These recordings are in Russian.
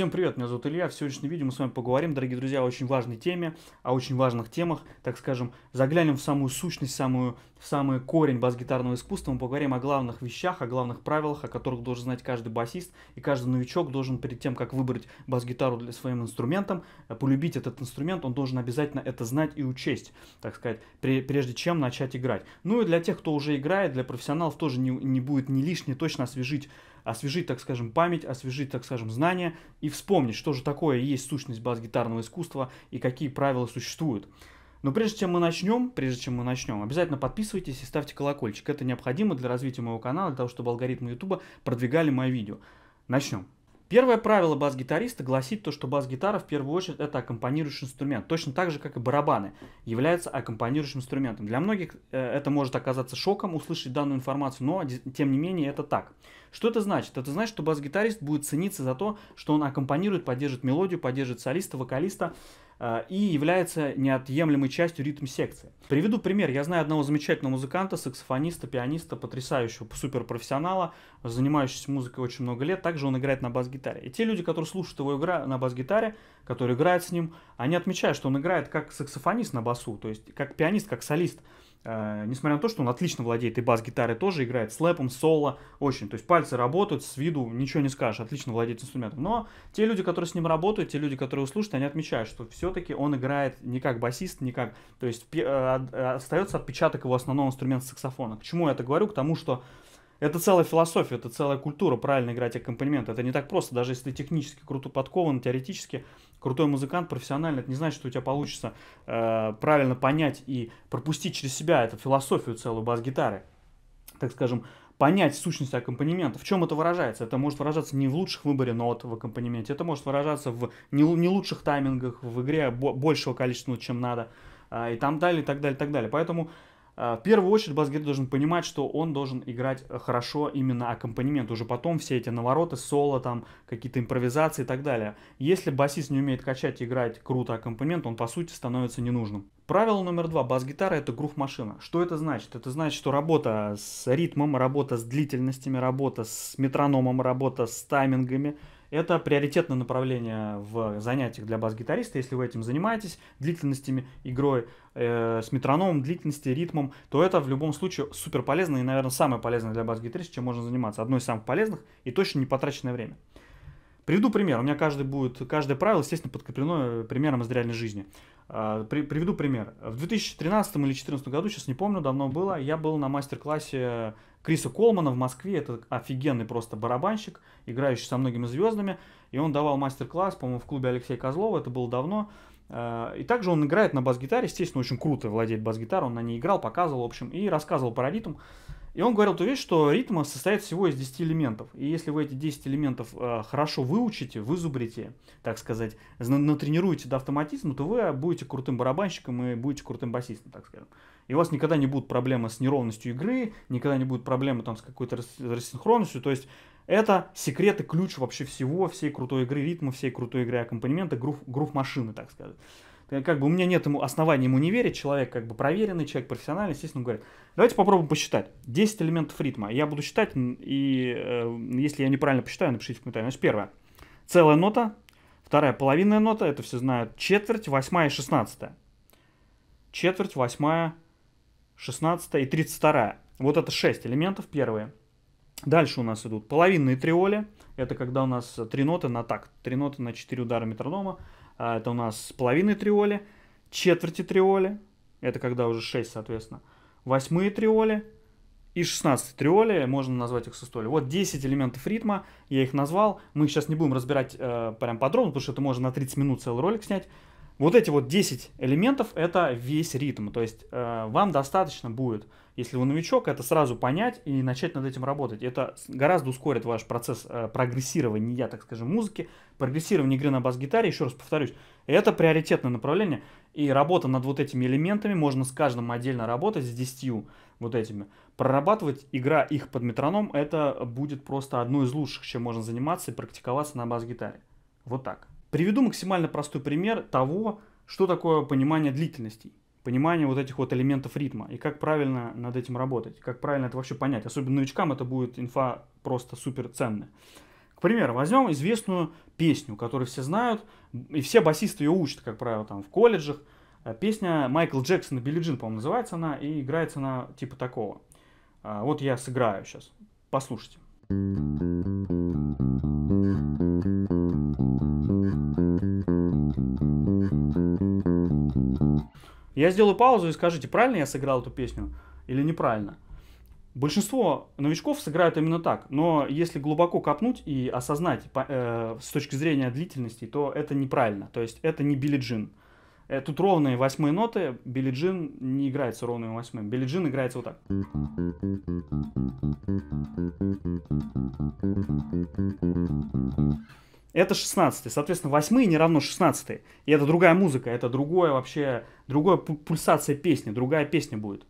Всем привет, меня зовут Илья. В сегодняшнем видео мы с вами поговорим, дорогие друзья, о очень важной теме, о очень важных темах, так скажем, заглянем в самую сущность, самую, в самый корень бас-гитарного искусства, мы поговорим о главных вещах, о главных правилах, о которых должен знать каждый басист, и каждый новичок должен перед тем, как выбрать бас-гитару для своим инструментом, э, полюбить этот инструмент, он должен обязательно это знать и учесть, так сказать, прежде чем начать играть. Ну и для тех, кто уже играет, для профессионалов тоже не, не будет не лишне точно освежить освежить, так скажем, память, освежить, так скажем, знания и вспомнить, что же такое есть сущность бас-гитарного искусства и какие правила существуют. Но прежде чем мы начнем, прежде чем мы начнем, обязательно подписывайтесь и ставьте колокольчик. Это необходимо для развития моего канала, для того, чтобы алгоритмы YouTube продвигали мои видео. Начнем. Первое правило бас-гитариста гласит то, что бас-гитара в первую очередь это аккомпанирующий инструмент, точно так же, как и барабаны, являются аккомпанирующим инструментом. Для многих э, это может оказаться шоком услышать данную информацию, но тем не менее это так. Что это значит? Это значит, что бас-гитарист будет цениться за то, что он аккомпанирует, поддержит мелодию, поддержит солиста, вокалиста э, и является неотъемлемой частью ритм-секции. Приведу пример. Я знаю одного замечательного музыканта, саксофониста, пианиста, потрясающего суперпрофессионала, занимающегося музыкой очень много лет. Также он играет на бас-гитаре. И те люди, которые слушают его игра на бас-гитаре, которые играют с ним, они отмечают, что он играет как саксофонист на басу, то есть как пианист, как солист – Э, несмотря на то, что он отлично владеет и бас-гитарой тоже, играет слэпом, соло, очень. То есть пальцы работают, с виду ничего не скажешь, отлично владеет инструментом. Но те люди, которые с ним работают, те люди, которые его слушают, они отмечают, что все-таки он играет не как басист, не как... То есть э, э, остается отпечаток его основного инструмента саксофона. К чему я это говорю? К тому, что это целая философия, это целая культура, правильно играть аккомпанемент. Это не так просто, даже если ты технически круто подкован, теоретически крутой музыкант, профессиональный, это не значит, что у тебя получится э, правильно понять и пропустить через себя эту философию целую бас-гитары. Так скажем, понять сущность аккомпанемента. В чем это выражается? Это может выражаться не в лучших выборе нот в аккомпанементе, это может выражаться в не, не лучших таймингах, в игре большего количества, чем надо, э, и там далее, и так далее, и так далее. Поэтому а, в первую очередь бас-гитарист должен понимать, что он должен играть э, хорошо именно аккомпанемент. Уже потом все эти навороты, соло, там какие-то импровизации и так далее. Если басист не умеет качать и играть круто аккомпанемент, он по сути становится ненужным. Правило номер два. Бас-гитара это грув-машина. Что это значит? Это значит, что работа с ритмом, работа с длительностями, работа с метрономом, работа с таймингами – это приоритетное направление в занятиях для бас-гитариста, если вы этим занимаетесь, длительностями игрой, э, с метрономом, длительности ритмом, то это в любом случае супер полезно и, наверное, самое полезное для бас-гитариста, чем можно заниматься. Одно из самых полезных и точно не потраченное время. Приведу пример. У меня каждый будет, каждое правило, естественно, подкреплено э, примером из реальной жизни. А, при, приведу пример. В 2013 или 2014 году, сейчас не помню, давно было, я был на мастер-классе Криса Колмана в Москве. Это офигенный просто барабанщик, играющий со многими звездами. И он давал мастер-класс, по-моему, в клубе Алексея Козлова. Это было давно. А, и также он играет на бас-гитаре, естественно, очень круто владеет бас-гитарой, он на ней играл, показывал, в общем, и рассказывал про ритм. И он говорил ту вещь, что ритм состоит всего из 10 элементов. И если вы эти 10 элементов э, хорошо выучите, вызубрите, так сказать, натренируете до автоматизма, то вы будете крутым барабанщиком и будете крутым басистом, так скажем. И у вас никогда не будут проблемы с неровностью игры, никогда не будет проблемы там с какой-то рассинхронностью. То есть это секрет и ключ вообще всего, всей крутой игры ритма, всей крутой игры аккомпанемента, грув, грув машины, так сказать как бы у меня нет ему оснований ему не верить, человек как бы проверенный, человек профессиональный, естественно, говорит, давайте попробуем посчитать. 10 элементов ритма. Я буду считать, и э, если я неправильно посчитаю, напишите в комментариях. Значит, первое. Целая нота. Вторая половинная нота, это все знают. Четверть, восьмая и шестнадцатая. Четверть, восьмая, шестнадцатая и тридцать вторая. Вот это шесть элементов первые. Дальше у нас идут половинные триоли. Это когда у нас три ноты на такт, три ноты на четыре удара метронома. А, это у нас половины триоли, четверти триоли, это когда уже 6, соответственно, восьмые триоли и 16 триоли, можно назвать их сустоль. Вот 10 элементов ритма, я их назвал. Мы их сейчас не будем разбирать э, прям подробно, потому что это можно на 30 минут целый ролик снять. Вот эти вот 10 элементов — это весь ритм. То есть э, вам достаточно будет, если вы новичок, это сразу понять и начать над этим работать. Это гораздо ускорит ваш процесс э, прогрессирования, так скажем, музыки, прогрессирования игры на бас-гитаре. Еще раз повторюсь, это приоритетное направление. И работа над вот этими элементами, можно с каждым отдельно работать, с 10 вот этими. Прорабатывать игра их под метроном, это будет просто одно из лучших, чем можно заниматься и практиковаться на бас-гитаре. Вот так. Приведу максимально простой пример того, что такое понимание длительностей, понимание вот этих вот элементов ритма и как правильно над этим работать, как правильно это вообще понять. Особенно новичкам это будет инфа просто супер ценная. К примеру, возьмем известную песню, которую все знают, и все басисты ее учат, как правило, там в колледжах. Э, песня Майкл Джексона «Билли Джин», по-моему, называется она, и играется она типа такого. Э, вот я сыграю сейчас. Послушайте. Thank Я сделаю паузу и скажите, правильно я сыграл эту песню или неправильно. Большинство новичков сыграют именно так, но если глубоко копнуть и осознать э, с точки зрения длительности, то это неправильно, то есть это не Билли Джин. Э, тут ровные восьмые ноты, Билли Джин не играется ровными восьмыми, Билли Джин играется вот так это 16 соответственно, 8 не равно 16 И это другая музыка, это другое вообще, другая пульсация песни, другая песня будет.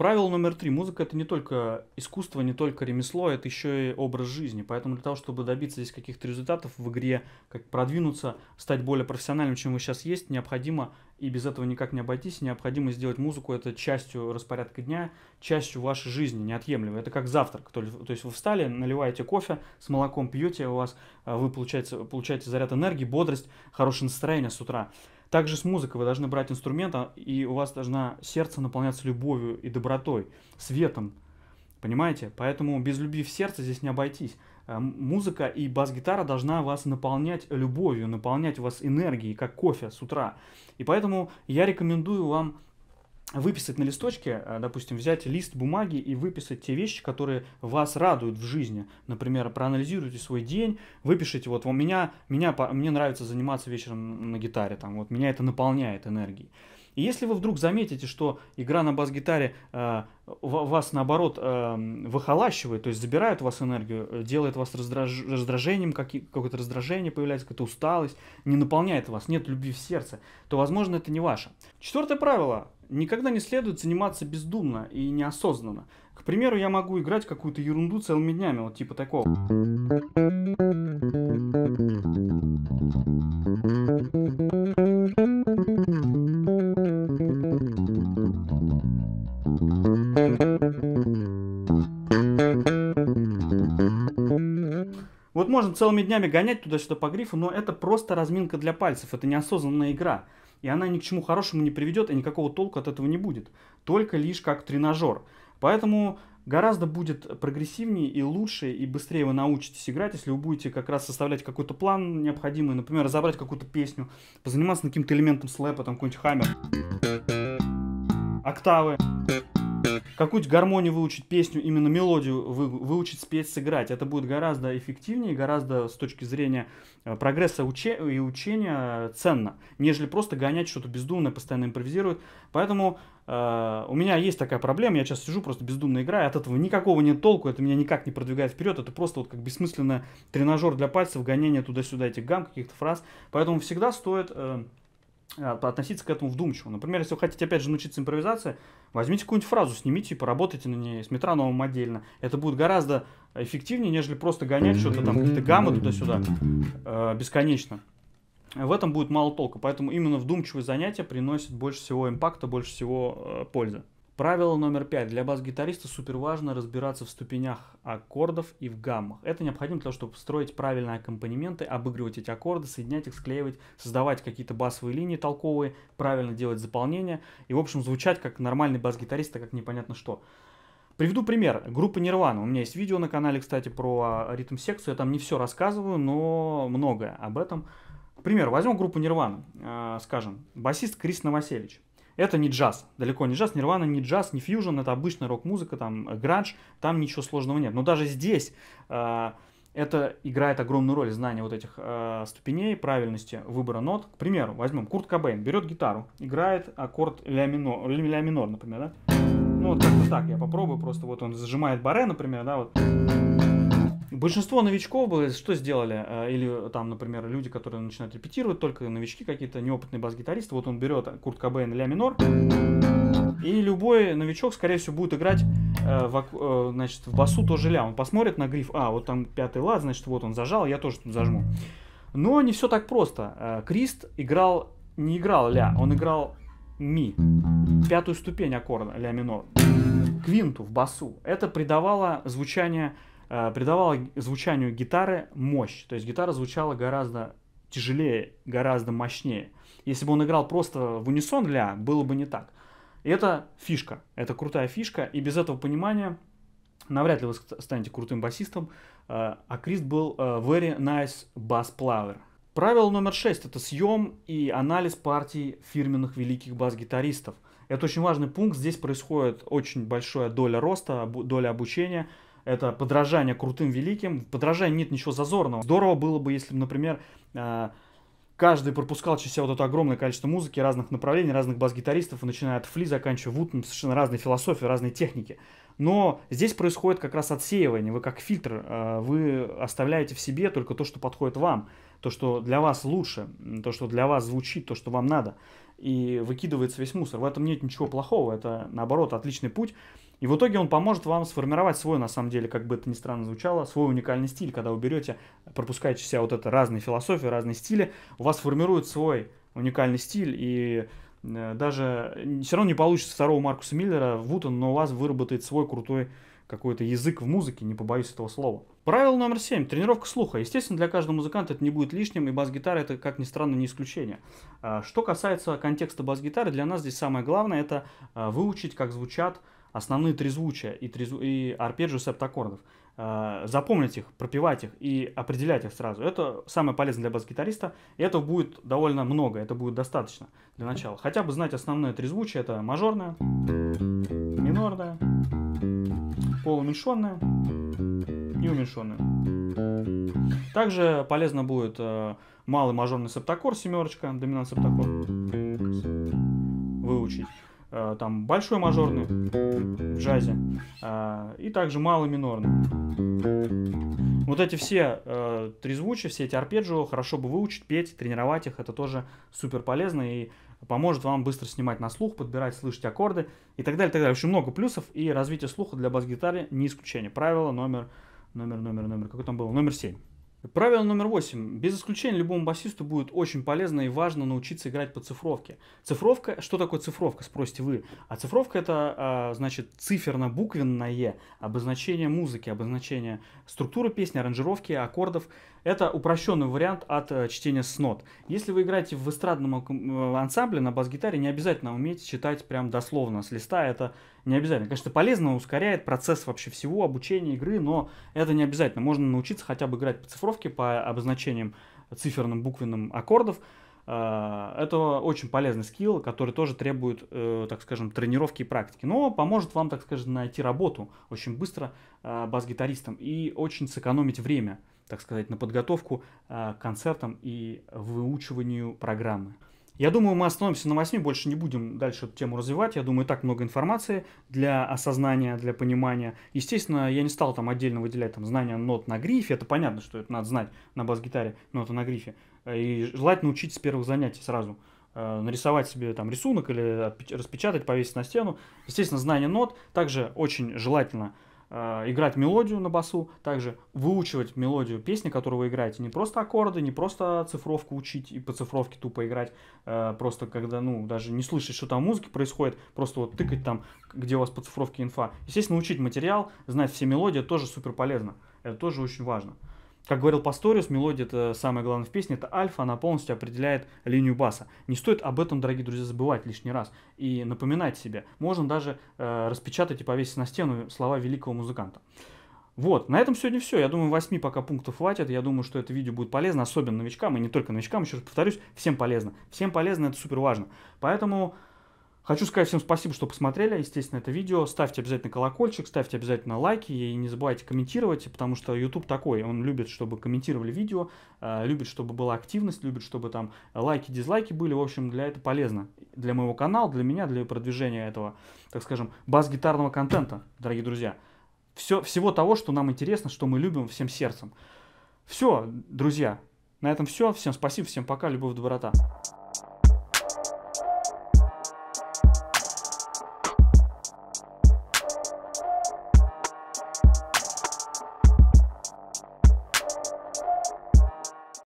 Правило номер три. Музыка это не только искусство, не только ремесло, это еще и образ жизни. Поэтому для того, чтобы добиться здесь каких-то результатов в игре, как продвинуться, стать более профессиональным, чем вы сейчас есть, необходимо, и без этого никак не обойтись, необходимо сделать музыку это частью распорядка дня, частью вашей жизни, неотъемлемой. Это как завтрак. То, то есть вы встали, наливаете кофе, с молоком пьете, у вас э, вы получаете, получаете заряд энергии, бодрость, хорошее настроение с утра. Также с музыкой вы должны брать инструмента, и у вас должна сердце наполняться любовью и добротой, светом. Понимаете? Поэтому без любви в сердце здесь не обойтись. Э, музыка и бас-гитара должна вас наполнять любовью, наполнять вас энергией, как кофе с утра. И поэтому я рекомендую вам выписать на листочке, э, допустим, взять лист бумаги и выписать те вещи, которые вас радуют в жизни. Например, проанализируйте свой день, выпишите, вот у меня, меня, мне нравится заниматься вечером на гитаре, там, вот меня это наполняет энергией. И если вы вдруг заметите, что игра на бас-гитаре э, вас наоборот э, выхолащивает, то есть забирает у вас энергию, э, делает вас раздраж... раздражением, какое-то раздражение появляется, какая-то усталость, не наполняет вас, нет любви в сердце, то, возможно, это не ваше. Четвертое правило никогда не следует заниматься бездумно и неосознанно. К примеру, я могу играть какую-то ерунду целыми днями, вот типа такого. Вот можно целыми днями гонять туда-сюда по грифу, но это просто разминка для пальцев, это неосознанная игра и она ни к чему хорошему не приведет, и никакого толку от этого не будет. Только лишь как тренажер. Поэтому гораздо будет прогрессивнее и лучше, и быстрее вы научитесь играть, если вы будете как раз составлять какой-то план необходимый, например, разобрать какую-то песню, позаниматься каким-то элементом слэпа, там какой-нибудь хаммер, октавы какую-то гармонию выучить песню, именно мелодию вы, выучить, спеть, сыграть. Это будет гораздо эффективнее, гораздо с точки зрения э, прогресса уче и учения э, ценно, нежели просто гонять что-то бездумное, постоянно импровизировать. Поэтому э, у меня есть такая проблема, я сейчас сижу, просто бездумно играю, от этого никакого нет толку, это меня никак не продвигает вперед, это просто вот как бессмысленно тренажер для пальцев, гонение туда-сюда этих гам, каких-то фраз. Поэтому всегда стоит... Э, Э, относиться к этому вдумчиво. Например, если вы хотите, опять же, научиться импровизации, возьмите какую-нибудь фразу, снимите и поработайте на ней с метрономом отдельно. Это будет гораздо эффективнее, нежели просто гонять что-то там, какие-то гаммы туда-сюда э, бесконечно. В этом будет мало толка, поэтому именно вдумчивые занятия приносят больше всего импакта, больше всего э, пользы. Правило номер пять. Для бас-гитариста супер важно разбираться в ступенях аккордов и в гаммах. Это необходимо для того, чтобы строить правильные аккомпанементы, обыгрывать эти аккорды, соединять их, склеивать, создавать какие-то басовые линии толковые, правильно делать заполнение и, в общем, звучать как нормальный бас-гитарист, а как непонятно что. Приведу пример. Группа Нирвана. У меня есть видео на канале, кстати, про ритм-секцию. Я там не все рассказываю, но многое об этом. Пример. Возьмем группу Нирвана. Э, скажем, басист Крис Новоселич это не джаз, далеко не джаз, Нирвана не джаз, не фьюжн, это обычная рок-музыка, там э, гранж. там ничего сложного нет. Но даже здесь э, это играет огромную роль, знание вот этих э, ступеней, правильности выбора нот. К примеру, возьмем Курт Кобейн, берет гитару, играет аккорд ля минор, ля минор например, да? Ну вот как-то так, я попробую, просто вот он зажимает баре, например, да, вот Большинство новичков было, что сделали? Э, или э, там, например, люди, которые начинают репетировать, только новички какие-то, неопытные бас-гитаристы. Вот он берет э, Курт Кобейн ля минор. И любой новичок, скорее всего, будет играть в, значит, в басу тоже ля. Он посмотрит на гриф, а, вот там пятый лад, значит, вот он зажал, я тоже тут зажму. Но не все так просто. Крист играл, не играл ля, он играл ми, пятую ступень аккорда ля минор, квинту в басу. Это придавало звучание Э, придавала звучанию гитары мощь. То есть гитара звучала гораздо тяжелее, гораздо мощнее. Если бы он играл просто в унисон ля, было бы не так. И это фишка, это крутая фишка, и без этого понимания навряд ли вы станете крутым басистом, э, а Крист был э, very nice bass player. Правило номер шесть – это съем и анализ партий фирменных великих бас-гитаристов. Это очень важный пункт, здесь происходит очень большая доля роста, доля обучения – это подражание крутым великим. В нет ничего зазорного. Здорово было бы, если бы, например, э, каждый пропускал через себя вот это огромное количество музыки, разных направлений, разных бас-гитаристов, начиная от Фли, заканчивая Вутом, совершенно разные философии, разные техники. Но здесь происходит как раз отсеивание, вы как фильтр, э, вы оставляете в себе только то, что подходит вам, то, что для вас лучше, то, что для вас звучит, то, что вам надо. И выкидывается весь мусор. В этом нет ничего плохого, это, наоборот, отличный путь. И в итоге он поможет вам сформировать свой, на самом деле, как бы это ни странно звучало, свой уникальный стиль. Когда уберете берете, пропускаете себя вот это разные философии, разные стили, у вас формирует свой уникальный стиль, и э, даже все равно не получится второго Маркуса Миллера, Вутон, но у вас выработает свой крутой какой-то язык в музыке, не побоюсь этого слова. Правило номер семь. Тренировка слуха. Естественно, для каждого музыканта это не будет лишним, и бас-гитара это, как ни странно, не исключение. А, что касается контекста бас-гитары, для нас здесь самое главное это а, выучить, как звучат основные трезвучия и, трезв... и арпеджио септаккордов. Э, запомнить их, пропивать их и определять их сразу. Это самое полезное для бас-гитариста. Этого будет довольно много, это будет достаточно для начала. Хотя бы знать основное трезвучие, это мажорное, минорное, полуменьшенное и уменьшенное. Также полезно будет э, малый мажорный септаккор, семерочка, доминант септаккор, выучить. Э, там большой мажорный в джазе э, и также малый минорный. Вот эти все э, трезвучи, все эти арпеджио хорошо бы выучить, петь, тренировать их, это тоже супер полезно и поможет вам быстро снимать на слух, подбирать, слышать аккорды и так далее, так далее. Очень много плюсов и развитие слуха для бас-гитары не исключение. Правило номер, номер, номер, номер, какой там был Номер 7. Правило номер восемь. Без исключения любому басисту будет очень полезно и важно научиться играть по цифровке. Цифровка, что такое цифровка, спросите вы. А цифровка это, а, значит, циферно-буквенное обозначение музыки, обозначение структуры песни, аранжировки, аккордов это упрощенный вариант от э, чтения с нот. Если вы играете в эстрадном э, ансамбле на бас-гитаре, не обязательно уметь читать прям дословно с листа, это не обязательно. Конечно, полезно, ускоряет процесс вообще всего, обучения игры, но это не обязательно. Можно научиться хотя бы играть по цифровке, по обозначениям циферным, буквенным аккордов. Э, это очень полезный скилл, который тоже требует, так скажем, тренировки и практики, но поможет вам, так скажем, найти работу очень быстро бас-гитаристом и очень сэкономить время так сказать, на подготовку а, к концертам и выучиванию программы. Я думаю, мы остановимся на восьми, больше не будем дальше эту тему развивать. Я думаю, так много информации для осознания, для понимания. Естественно, я не стал там отдельно выделять там знания нот на грифе. Это понятно, что это надо знать на бас-гитаре ноты на грифе. Э, и желательно учить с первых занятий сразу э, нарисовать себе там рисунок или распечатать, повесить на стену. Естественно, знание нот. Также очень желательно Э, играть мелодию на басу, также выучивать мелодию песни, которую вы играете, не просто аккорды, не просто цифровку учить и по цифровке тупо играть, э, просто когда, ну, даже не слышать, что там музыки происходит, просто вот тыкать там, где у вас по цифровке инфа. Естественно, учить материал, знать все мелодии, тоже супер полезно, это тоже очень важно. Как говорил Пасториус, мелодия это самое главное в песне, это альфа, она полностью определяет линию баса. Не стоит об этом, дорогие друзья, забывать лишний раз и напоминать себе. Можно даже э, распечатать и повесить на стену слова великого музыканта. Вот, на этом сегодня все. Я думаю, 8 пока пунктов хватит. Я думаю, что это видео будет полезно, особенно новичкам, и не только новичкам, еще раз повторюсь, всем полезно. Всем полезно, это супер важно. Поэтому Хочу сказать всем спасибо, что посмотрели, естественно, это видео. Ставьте обязательно колокольчик, ставьте обязательно лайки и не забывайте комментировать, потому что YouTube такой, он любит, чтобы комментировали видео, э, любит, чтобы была активность, любит, чтобы там лайки, дизлайки были. В общем, для этого полезно. Для моего канала, для меня, для продвижения этого, так скажем, бас-гитарного контента, дорогие друзья. Все, всего того, что нам интересно, что мы любим всем сердцем. Все, друзья, на этом все. Всем спасибо, всем пока, любовь, доброта.